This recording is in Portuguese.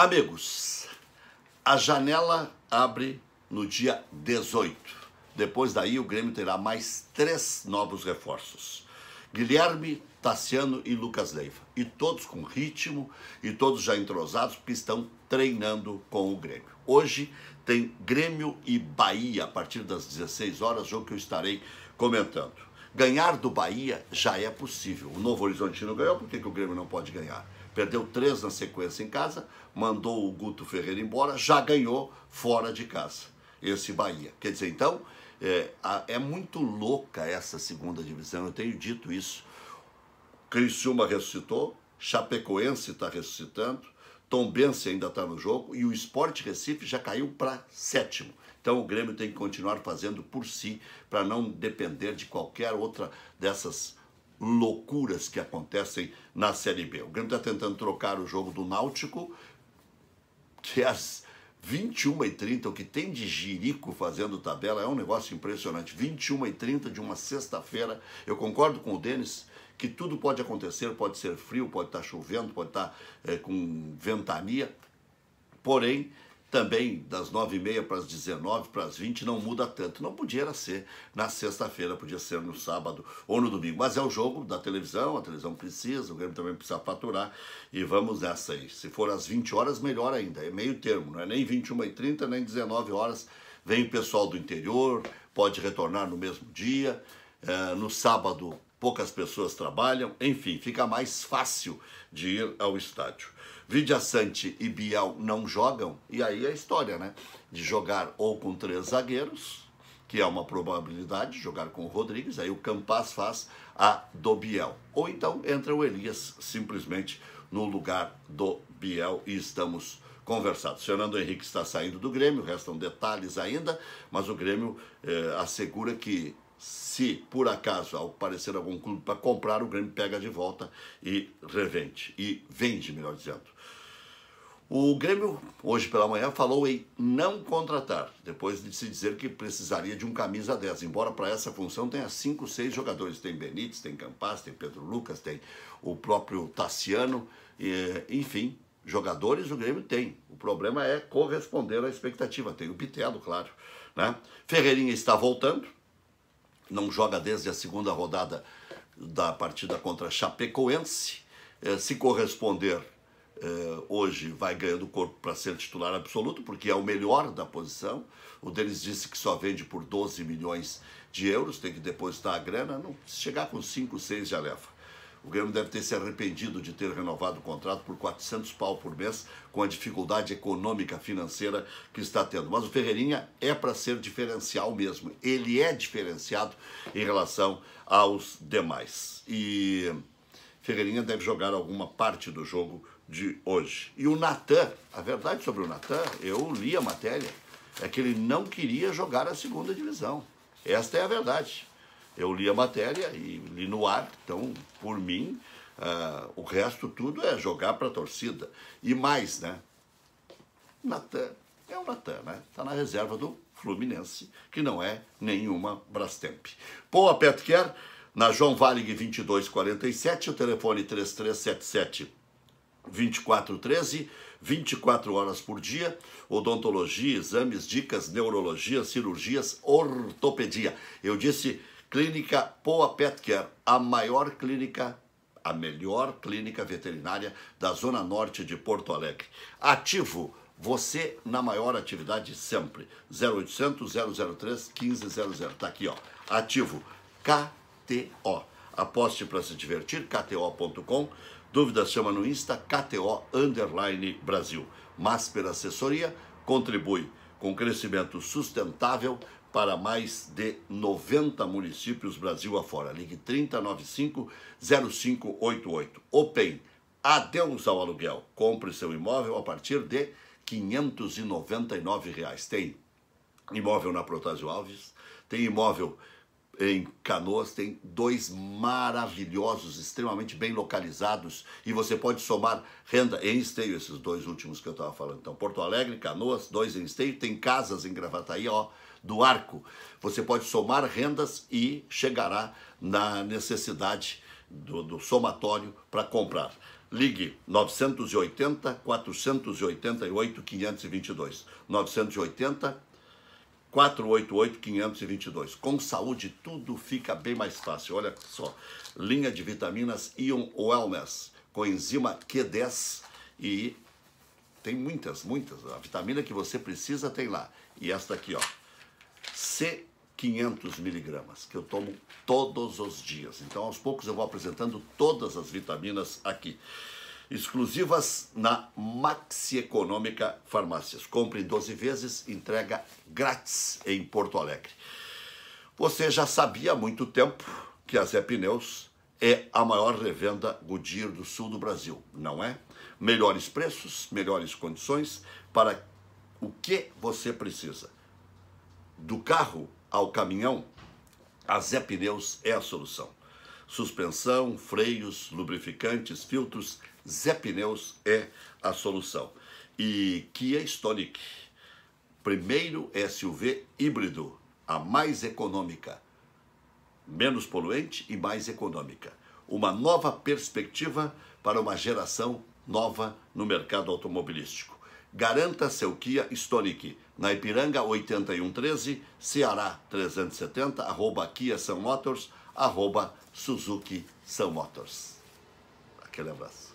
Amigos, a janela abre no dia 18. Depois daí, o Grêmio terá mais três novos reforços: Guilherme, Tassiano e Lucas Leiva. E todos com ritmo e todos já entrosados, porque estão treinando com o Grêmio. Hoje tem Grêmio e Bahia, a partir das 16 horas, jogo que eu estarei comentando. Ganhar do Bahia já é possível. O Novo Horizontino ganhou, por que, que o Grêmio não pode ganhar? Perdeu três na sequência em casa, mandou o Guto Ferreira embora, já ganhou fora de casa esse Bahia. Quer dizer, então, é, é muito louca essa segunda divisão, eu tenho dito isso. Criciúma ressuscitou, Chapecoense está ressuscitando, Tombense ainda está no jogo e o Esporte Recife já caiu para sétimo. Então o Grêmio tem que continuar fazendo por si para não depender de qualquer outra dessas loucuras que acontecem na Série B. O Grêmio está tentando trocar o jogo do Náutico, que às 21h30, o que tem de Jirico fazendo tabela é um negócio impressionante. 21h30 de uma sexta-feira, eu concordo com o Denis, que tudo pode acontecer, pode ser frio, pode estar tá chovendo, pode tá, estar eh, é, com ventania, porém também das 9h30 para as 19 para as 20 não muda tanto. Não podia ser na sexta-feira, podia ser no sábado ou no domingo. Mas é o jogo da televisão, a televisão precisa, o Grêmio também precisa faturar e vamos nessa aí. Se for às 20 horas, melhor ainda, é meio termo, não é nem 21h30, nem 19 horas. Vem o pessoal do interior, pode retornar no mesmo dia. É, no sábado poucas pessoas trabalham, enfim, fica mais fácil de ir ao estádio. Vidia Sante e Bial não jogam, e aí é a história, né? De jogar ou com três zagueiros, que é uma probabilidade, jogar com o Rodrigues, aí o Campas faz a do Biel. Ou então entra o Elias simplesmente no lugar do Biel e estamos conversados. Fernando Henrique está saindo do Grêmio, restam detalhes ainda, mas o Grêmio eh, assegura que se por acaso aparecer algum clube para comprar, o Grêmio pega de volta e revende, e vende, melhor dizendo. O Grêmio, hoje pela manhã, falou em não contratar, depois de se dizer que precisaria de um camisa 10, embora para essa função tenha 5, 6 jogadores. Tem Benítez, tem Campas, tem Pedro Lucas, tem o próprio Tassiano, e, enfim, jogadores o Grêmio tem. O problema é corresponder à expectativa. Tem o Pitelo, claro. Né? Ferreirinha está voltando, não joga desde a segunda rodada da partida contra Chapecoense. É, se corresponder é, hoje, vai ganhando corpo para ser titular absoluto, porque é o melhor da posição. O Denis disse que só vende por 12 milhões de euros, tem que depositar a grana. Não, se chegar com 5, 6 já leva. O Grêmio deve ter se arrependido de ter renovado o contrato por 400 pau por mês, com a dificuldade econômica financeira que está tendo. Mas o Ferreirinha é para ser diferencial mesmo. Ele é diferenciado em relação aos demais. E Ferreirinha deve jogar alguma parte do jogo de hoje. E o Natan, a verdade sobre o Natan, eu li a matéria, é que ele não queria jogar a segunda divisão. Esta é a verdade eu li a matéria e li no ar, então, por mim, uh, o resto tudo é jogar para a torcida. E mais, né? Natan, é o Natan, né? Está na reserva do Fluminense, que não é nenhuma Brastemp. pô Boa Petcare, é, na João Valig 2247, o telefone 3377 2413, 24 horas por dia, odontologia, exames, dicas, neurologia, cirurgias, ortopedia. Eu disse Clínica Poa Pet Care, a maior clínica, a melhor clínica veterinária da Zona Norte de Porto Alegre. Ativo, você na maior atividade sempre. 0800 003 1500. Tá aqui, ó. Ativo, KTO. Aposte para se divertir, kto.com. Dúvidas chama no Insta, KTO Underline Brasil. Mas pela assessoria, contribui com crescimento sustentável para mais de 90 municípios Brasil afora. Ligue 3095-0588. Open, adeus ao aluguel. Compre seu imóvel a partir de R$ 599. Reais. Tem imóvel na Protásio Alves, tem imóvel em Canoas, tem dois maravilhosos, extremamente bem localizados, e você pode somar renda em esteio, esses dois últimos que eu estava falando. Então, Porto Alegre, Canoas, dois em esteio, tem casas em Gravataí, ó, do arco. Você pode somar rendas e chegará na necessidade do, do somatório para comprar. Ligue 980 488 522. 980 488 522. Com saúde tudo fica bem mais fácil. Olha só. Linha de vitaminas Ion Wellness com enzima Q10 e tem muitas, muitas. A vitamina que você precisa tem lá. E esta aqui, ó. C 500 miligramas, que eu tomo todos os dias. Então, aos poucos, eu vou apresentando todas as vitaminas aqui. Exclusivas na Maxi Econômica Farmácias. Compre 12 vezes, entrega grátis em Porto Alegre. Você já sabia há muito tempo que a Zé Pneus é a maior revenda Goodyear do sul do Brasil, não é? Melhores preços, melhores condições para o que você precisa do carro ao caminhão, a Zé Pneus é a solução. Suspensão, freios, lubrificantes, filtros, Zé Pneus é a solução. E Kia Stonic, primeiro SUV híbrido, a mais econômica, menos poluente e mais econômica. Uma nova perspectiva para uma geração nova no mercado automobilístico. Garanta seu Kia Stonic. Na Ipiranga 8113, Ceará 370, arroba Kia São Motors, arroba Suzuki São Motors. Aquele abraço.